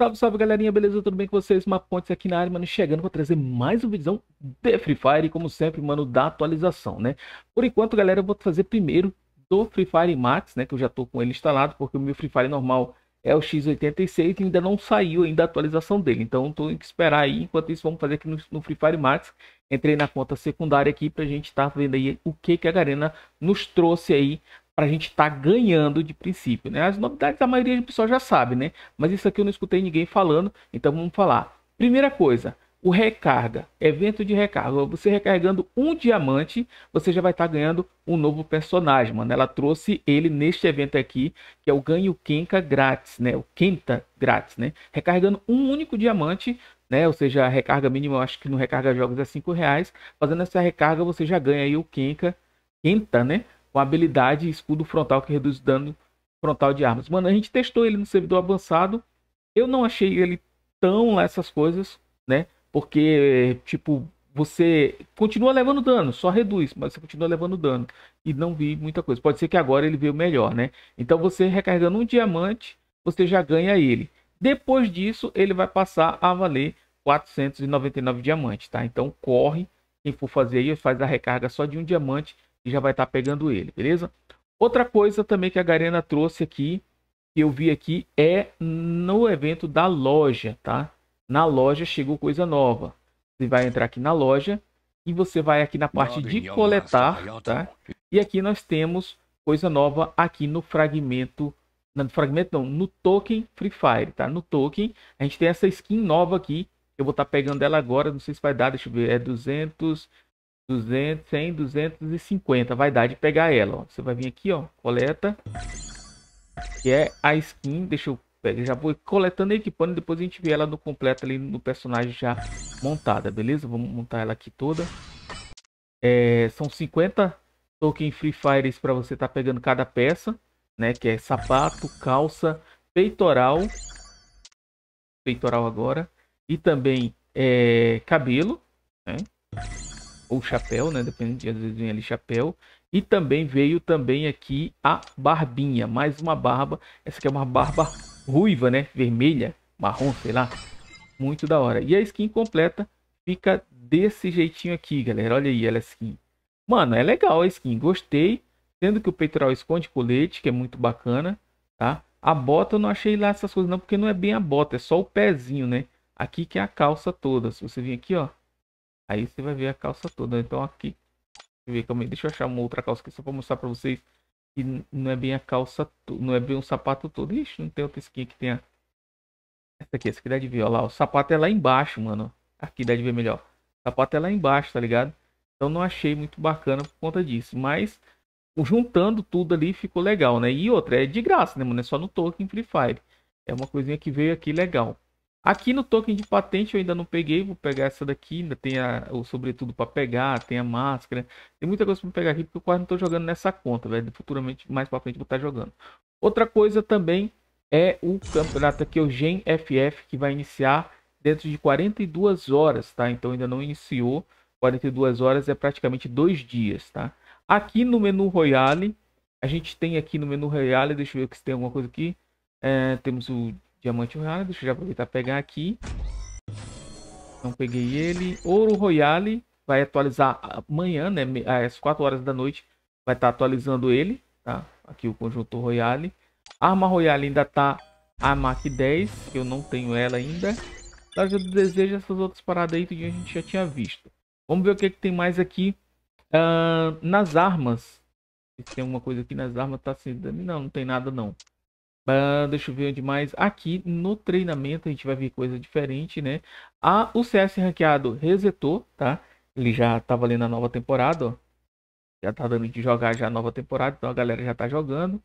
Salve, salve galerinha, beleza? Tudo bem com vocês? Mapontes aqui na área, mano, chegando para trazer mais um vídeo de Free Fire, como sempre, mano, da atualização, né? Por enquanto, galera, eu vou fazer primeiro do Free Fire Max, né, que eu já tô com ele instalado, porque o meu Free Fire normal é o X86 e ainda não saiu ainda a atualização dele, então tô que esperar aí, enquanto isso vamos fazer aqui no, no Free Fire Max, entrei na conta secundária aqui pra gente estar tá vendo aí o que que a Garena nos trouxe aí para a gente estar tá ganhando de princípio, né? As novidades a maioria do pessoal já sabe, né? Mas isso aqui eu não escutei ninguém falando, então vamos falar. Primeira coisa, o recarga, evento de recarga. Você recarregando um diamante, você já vai estar tá ganhando um novo personagem, mano. Ela trouxe ele neste evento aqui, que é o ganho Kenka grátis, né? O Kenta grátis, né? Recarregando um único diamante, né? Ou seja, a recarga mínima, acho que no recarga jogos é cinco reais. Fazendo essa recarga, você já ganha aí o Kenka, Kenta, né? com habilidade escudo frontal que reduz dano frontal de armas. Mano, a gente testou ele no servidor avançado. Eu não achei ele tão lá essas coisas, né? Porque, tipo, você continua levando dano, só reduz, mas você continua levando dano. E não vi muita coisa. Pode ser que agora ele veio melhor, né? Então você recarregando um diamante, você já ganha ele. Depois disso, ele vai passar a valer 499 diamantes, tá? Então corre, quem for fazer aí, faz a recarga só de um diamante e já vai estar tá pegando ele, beleza? Outra coisa também que a Garena trouxe aqui, que eu vi aqui, é no evento da loja, tá? Na loja chegou coisa nova. Você vai entrar aqui na loja e você vai aqui na parte de coletar, tá? E aqui nós temos coisa nova aqui no fragmento no fragmento não, no token Free Fire, tá? No token, a gente tem essa skin nova aqui, eu vou estar tá pegando ela agora, não sei se vai dar, deixa eu ver, é 200 200, 100, 250. Vai dar de pegar ela. Ó. Você vai vir aqui, ó, coleta. Que é a skin. Deixa eu pegar, já vou coletando e equipando. Depois a gente vê ela no completo ali no personagem já montada, beleza? Vamos montar ela aqui toda. É, são 50 token Free Fires para você estar tá pegando cada peça, né? Que é sapato, calça, peitoral. Peitoral agora. E também é, cabelo, né? ou chapéu, né? Dependendo vezes vem ali, chapéu. E também veio também aqui a barbinha, mais uma barba. Essa aqui é uma barba ruiva, né? Vermelha, marrom, sei lá. Muito da hora. E a skin completa fica desse jeitinho aqui, galera. Olha aí, ela é skin. Mano, é legal a skin, gostei. Sendo que o peitoral esconde colete, que é muito bacana, tá? A bota eu não achei lá essas coisas não, porque não é bem a bota, é só o pezinho, né? Aqui que é a calça toda. Se você vir aqui, ó, Aí você vai ver a calça toda. Então aqui, deixa eu ver, deixa eu achar uma outra calça aqui só pra mostrar para vocês que não é bem a calça, não é bem o sapato todo. Ixi, não tem outra skin que tenha essa aqui, essa aqui dá de ver, ó lá, o sapato é lá embaixo, mano. Aqui dá de ver melhor. O sapato é lá embaixo, tá ligado? Então não achei muito bacana por conta disso, mas juntando tudo ali ficou legal, né? E outra, é de graça, né, mano? É só no token Free Fire. É uma coisinha que veio aqui legal. Aqui no token de patente eu ainda não peguei, vou pegar essa daqui, ainda tem a, o sobretudo para pegar, tem a máscara, tem muita coisa para pegar aqui porque eu quase não estou jogando nessa conta, velho. Futuramente mais para frente vou estar jogando. Outra coisa também é o campeonato aqui, é o Gen FF, que vai iniciar dentro de 42 horas, tá? Então ainda não iniciou. 42 horas é praticamente dois dias, tá? Aqui no menu Royale, a gente tem aqui no menu Royale, deixa eu ver se tem alguma coisa aqui. É, temos o Diamante Royale, deixa eu já aproveitar pegar aqui. Não peguei ele. Ouro Royale vai atualizar amanhã, né? Às 4 horas da noite vai estar tá atualizando ele, tá? Aqui o conjunto Royale. Arma Royale ainda tá a Mac 10, que eu não tenho ela ainda. Mas eu Desejo, essas outras paradas aí que a gente já tinha visto. Vamos ver o que, é que tem mais aqui uh, nas armas. Se tem alguma coisa aqui nas armas, tá assim. Não, não tem nada não. Uh, deixa eu ver onde mais. Aqui no treinamento a gente vai ver coisa diferente, né? Ah, o CS ranqueado resetou, tá? Ele já tá valendo a nova temporada, ó. Já tá dando de jogar já a nova temporada, então a galera já tá jogando.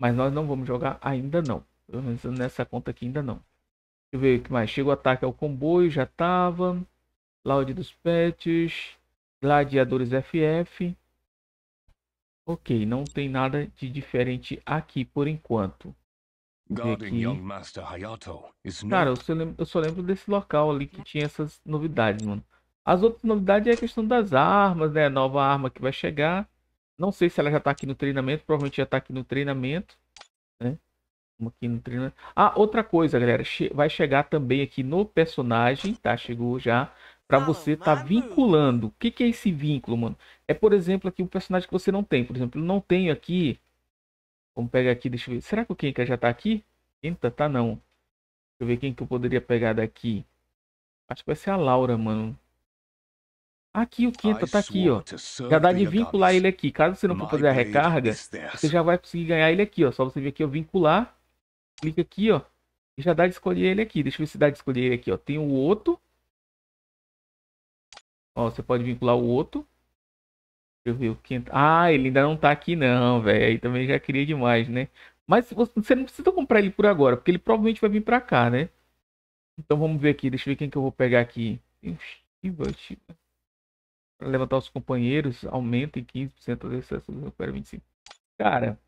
Mas nós não vamos jogar ainda não. Pelo menos nessa conta aqui ainda não. Deixa eu ver o que mais. Chega o ataque ao comboio, já tava. Loud dos Pets. Gladiadores FF. Ok, não tem nada de diferente aqui por enquanto aqui. Cara, eu só, lembro, eu só lembro desse local ali que tinha essas novidades, mano. As outras novidades é a questão das armas, né? Nova arma que vai chegar. Não sei se ela já tá aqui no treinamento, provavelmente já tá aqui no treinamento, né? aqui no treinamento. Ah, outra coisa, galera, che vai chegar também aqui no personagem, tá? Chegou já para você tá vinculando. O que que é esse vínculo, mano? É, por exemplo, aqui o um personagem que você não tem, por exemplo, eu não tenho aqui Vamos pegar aqui, deixa eu ver. Será que o Kenka já tá aqui? Kenka tá não. Deixa eu ver quem que eu poderia pegar daqui. Acho que vai ser a Laura, mano. Aqui o Quinta tá aqui, ó. Já dá de vincular ele aqui. Caso você não for fazer a recarga, você já vai conseguir ganhar ele aqui, ó. Só você vir aqui, ó, vincular. Clica aqui, ó. E já dá de escolher ele aqui. Deixa eu ver se dá de escolher ele aqui, ó. Tem o outro. Ó, você pode vincular o outro. Deixa eu ver o quinto. Ah, ele ainda não tá aqui não, velho. Aí também já queria demais, né? Mas você não precisa comprar ele por agora, porque ele provavelmente vai vir pra cá, né? Então vamos ver aqui. Deixa eu ver quem que eu vou pegar aqui. Pra levantar os companheiros, aumenta em 15% do excesso do recupera 25. Cara,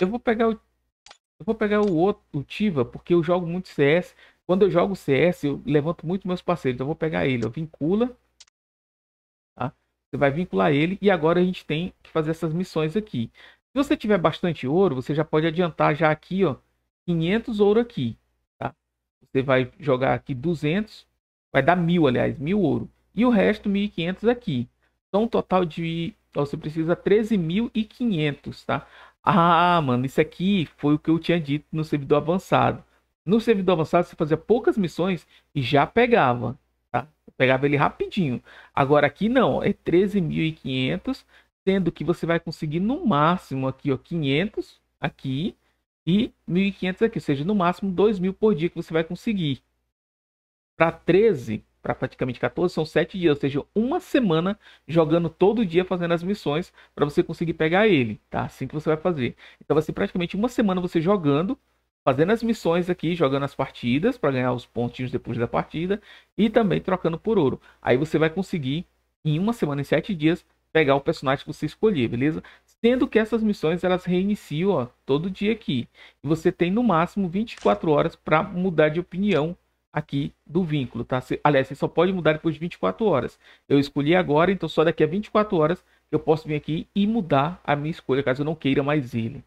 eu vou pegar o... Eu vou pegar o outro, o Tiva, porque eu jogo muito CS. Quando eu jogo CS, eu levanto muito meus parceiros. Então eu vou pegar ele, eu Vincula. Você vai vincular ele e agora a gente tem que fazer essas missões aqui. Se você tiver bastante ouro, você já pode adiantar já aqui, ó, 500 ouro aqui, tá? Você vai jogar aqui 200, vai dar 1000, aliás, 1000 ouro. E o resto 1500 aqui. Então, um total de, ó, você precisa 13.500, tá? Ah, mano, isso aqui foi o que eu tinha dito no servidor avançado. No servidor avançado, você fazia poucas missões e já pegava. Tá? Eu pegava ele rapidinho. Agora aqui não, é 13.500, sendo que você vai conseguir no máximo aqui, ó, 500 aqui e 1.500 aqui, ou seja, no máximo 2.000 por dia que você vai conseguir. Para 13, para praticamente 14, são 7 dias, ou seja, uma semana jogando todo dia fazendo as missões para você conseguir pegar ele, tá? Assim que você vai fazer. Então vai ser praticamente uma semana você jogando fazendo as missões aqui, jogando as partidas para ganhar os pontinhos depois da partida e também trocando por ouro. Aí você vai conseguir em uma semana e sete dias pegar o personagem que você escolher, beleza? Sendo que essas missões elas reiniciam ó, todo dia aqui. E você tem no máximo 24 horas para mudar de opinião aqui do vínculo, tá? Você, aliás, você só pode mudar depois de 24 horas. Eu escolhi agora, então só daqui a 24 horas eu posso vir aqui e mudar a minha escolha, caso eu não queira mais ele.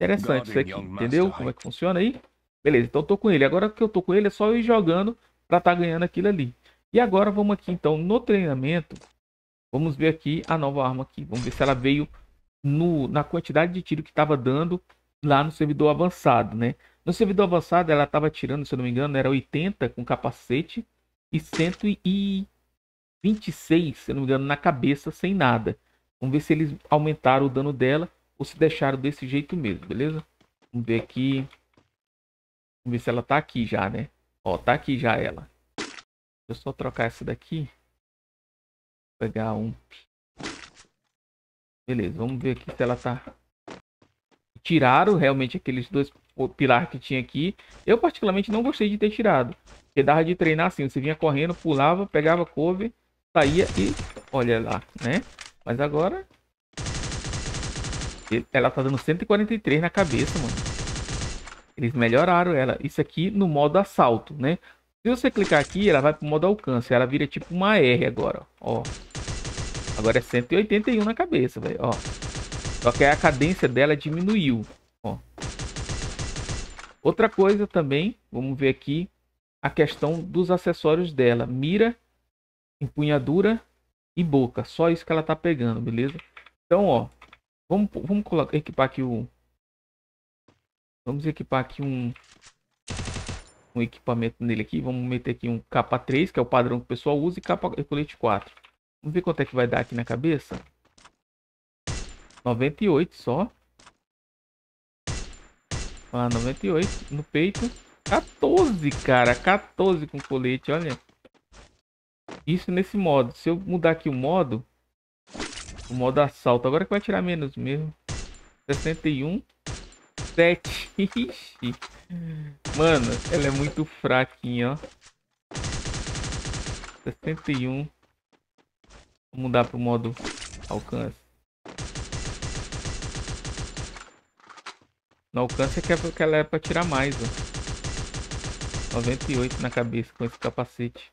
Interessante isso aqui, entendeu? Como é que funciona aí? Beleza, então eu tô com ele. Agora que eu tô com ele, é só eu ir jogando para estar tá ganhando aquilo ali. E agora vamos aqui, então, no treinamento. Vamos ver aqui a nova arma aqui. Vamos ver se ela veio no, na quantidade de tiro que estava dando lá no servidor avançado, né? No servidor avançado, ela estava tirando, se eu não me engano, era 80 com capacete e 126, se eu não me engano, na cabeça sem nada. Vamos ver se eles aumentaram o dano dela ou se deixaram desse jeito mesmo, beleza? Vamos ver aqui. Vamos ver se ela tá aqui já, né? Ó, tá aqui já ela. Deixa eu só trocar essa daqui. Vou pegar um. Beleza, vamos ver aqui se ela tá... Tiraram realmente aqueles dois pilares que tinha aqui. Eu particularmente não gostei de ter tirado. Porque dava de treinar assim. Você vinha correndo, pulava, pegava couve, saía e... Olha lá, né? Mas agora ela tá dando 143 na cabeça, mano. Eles melhoraram ela. Isso aqui no modo assalto, né? Se você clicar aqui, ela vai pro modo alcance. Ela vira tipo uma R agora, ó. Agora é 181 na cabeça, velho, ó. Só que a cadência dela diminuiu, ó. Outra coisa também, vamos ver aqui a questão dos acessórios dela. Mira, empunhadura e boca. Só isso que ela tá pegando, beleza? Então, ó, Vamos, vamos colocar, equipar aqui o... Vamos equipar aqui um... Um equipamento nele aqui. Vamos meter aqui um capa 3, que é o padrão que o pessoal usa, e capa e colete 4. Vamos ver quanto é que vai dar aqui na cabeça. 98 só. Ah, 98 no peito. 14, cara. 14 com colete, olha. Isso nesse modo. Se eu mudar aqui o modo, o modo assalto. Agora que vai tirar menos mesmo. 61. 7. Ixi. Mano, ela é muito fraquinha, ó. 61. Vou mudar pro modo alcance. No alcance é que, é ela é pra tirar mais, ó. 98 na cabeça com esse capacete.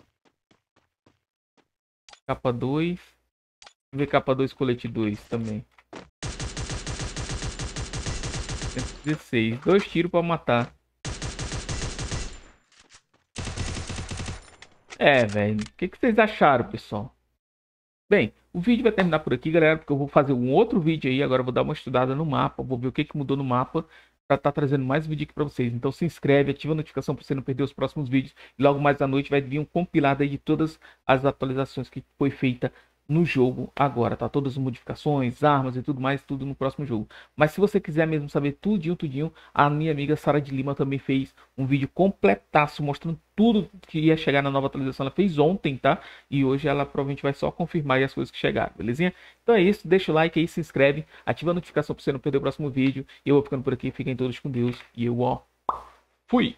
Capa 2. VK2 colete 2 também. 116. Dois tiros para matar. É, velho. O que, que, vocês acharam, pessoal? Bem, o vídeo vai terminar por aqui, galera, porque eu vou fazer um outro vídeo aí. Agora eu vou dar uma estudada no mapa, vou ver o que, que mudou no mapa para estar tá trazendo mais vídeo aqui para vocês. Então se inscreve, ativa a notificação para você não perder os próximos vídeos. E logo mais à noite vai vir um compilado aí de todas as atualizações que foi feita no jogo agora, tá? Todas as modificações, armas e tudo mais, tudo no próximo jogo. Mas se você quiser mesmo saber tudinho, tudinho, a minha amiga Sara de Lima também fez um vídeo completaço mostrando tudo que ia chegar na nova atualização. Ela fez ontem, tá? E hoje ela provavelmente vai só confirmar as coisas que chegaram, belezinha? Então é isso, deixa o like aí, se inscreve, ativa a notificação para você não perder o próximo vídeo. Eu vou ficando por aqui, fiquem todos com Deus e eu, ó, fui!